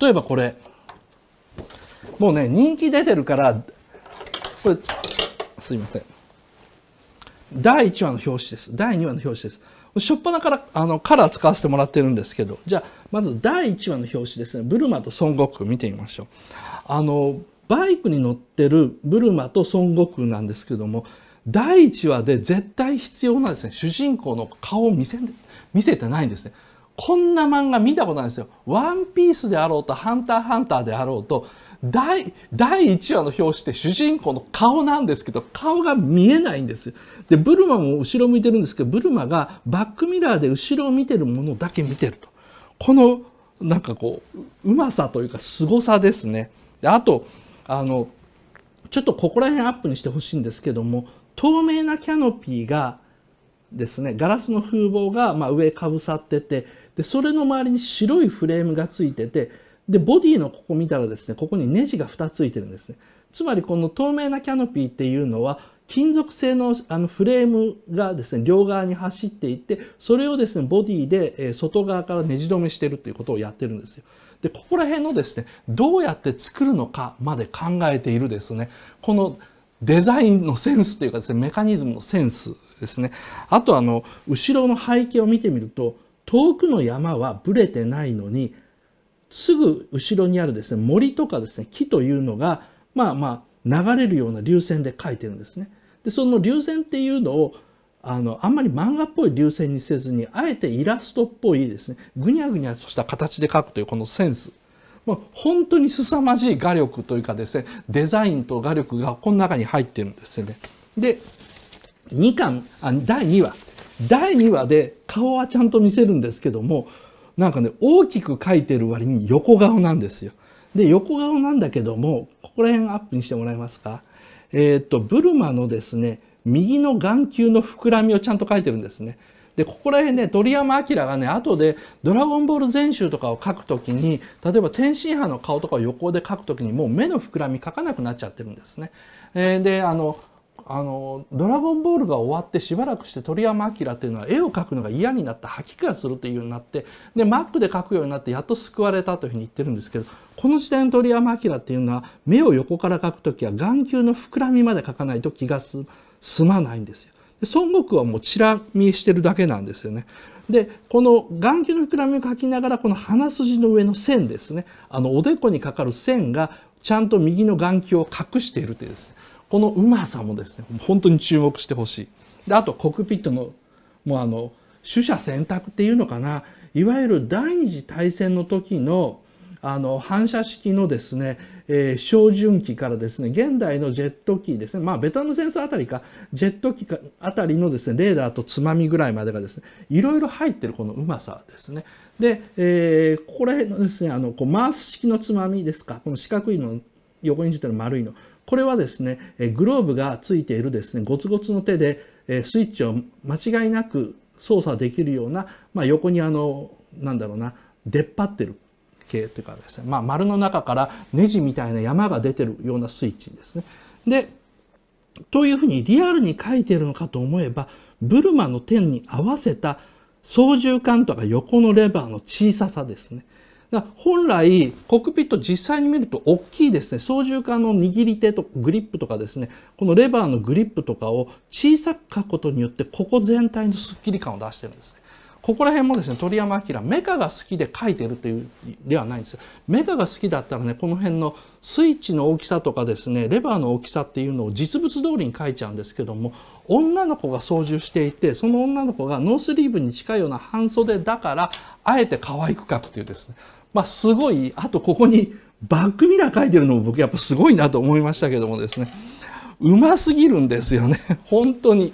例えばこれもうね人気出てるからこれすいません第1話の表紙です第2話の表紙です初っ端からあのカラー使わせてもらってるんですけどじゃあまず第1話の表紙ですねブルマと孫悟空見てみましょうあのバイクに乗ってるブルマと孫悟空なんですけども第1話で絶対必要なですね主人公の顔を見せ見せてないんですねこんな漫画見たことないですよ。ワンピースであろうと、ハンターハンターであろうと、第第1話の表紙って主人公の顔なんですけど顔が見えないんですでブルマも後ろ向いてるんですけどブルマがバックミラーで後ろを見てるものだけ見てるとこのなんかこううまさというか凄さですねあとあのちょっとここら辺アップにしてほしいんですけども透明なキャノピーがですねガラスの風防が、ま上かぶさっててでそれの周りに白いフレームがついててでボディのここ見たらですねここにネジが2ついてるんですねつまりこの透明なキャノピーっていうのは金属製のあのフレームがですね両側に走っていってそれをですねボディで外側からねじ止めしてるということをやってるんですよ。でここら辺のですねどうやって作るのかまで考えているですねこのデザインのセンスというかですねメカニズムのセンスですね。あとあの、後ろの背景を見てみると、遠くの山はブレてないのに、すぐ後ろにあるですね、森とかですね、木というのが、まあまあ、流れるような流線で描いてるんですね。で、その流線っていうのを、あの、あんまり漫画っぽい流線にせずに、あえてイラストっぽいですね、ぐにゃぐにゃとした形で描くというこのセンス。まあ、本当に凄まじい画力というかですね、デザインと画力がこの中に入ってるんですよね。で、2巻、あ第2話。第2話で顔はちゃんと見せるんですけども、なんかね、大きく描いてる割に横顔なんですよ。で、横顔なんだけども、ここら辺アップにしてもらえますか。えー、っと、ブルマのですね、右の眼球の膨らみをちゃんと描いてるんですね。で、ここら辺ね、鳥山明がね、後でドラゴンボール全集とかを描くときに、例えば天津飯の顔とかを横で描くときに、もう目の膨らみ描かなくなっちゃってるんですね。えー、で、あの、あの「ドラゴンボール」が終わってしばらくして鳥山明っていうのは絵を描くのが嫌になって吐き気がするというようになってでマックで描くようになってやっと救われたというふうに言ってるんですけどこの時代の鳥山明っていうのは目を横から描く時は眼球の膨らみまで描かないと気が済まないんですよ。で孫悟空はもうチラ見してるだけなんですよね。でこの眼球の膨らみを描きながらこの鼻筋の上の線ですねあのおでこにかかる線がちゃんと右の眼球を隠しているというですねこのうまさもですね本当に注目してほしいであとコックピットのもうあの取捨選択っていうのかないわゆる第二次大戦の時のあの反射式のですね、えー、照準機からですね現代のジェット機ですねまあベトナム戦争あたりかジェット機かあたりのですねレーダーとつまみぐらいまでがですねいろいろ入ってるこのうまさですねで、えー、ここら辺のですねあのこうマウス式のつまみですかこの四角いの横についてる丸いの。これはですね、グローブがついているですね、ゴツゴツの手でスイッチを間違いなく操作できるような、まあ、横にあの、なんだろうな、出っ張ってる系というかですね、まあ、丸の中からネジみたいな山が出てるようなスイッチですね。で、というふうにリアルに書いてるのかと思えば、ブルマの点に合わせた操縦桿とか横のレバーの小ささですね。本来コックピット実際に見ると大きいですね操縦桿の握り手とグリップとかですねこのレバーのグリップとかを小さく書くことによってここ全体のすっきり感を出してるんですねここら辺もですね、鳥山明、メカが好きで描いてるというではないんです。メカが好きだったらね、この辺のスイッチの大きさとかですね、レバーの大きさっていうのを実物通りに描いちゃうんですけども、女の子が操縦していて、その女の子がノースリーブに近いような半袖だから、あえて可愛く描くっていうですね。まあ、すごい、あとここにバックミラー描いてるのも僕やっぱすごいなと思いましたけどもですね。うますぎるんですよね。本当に。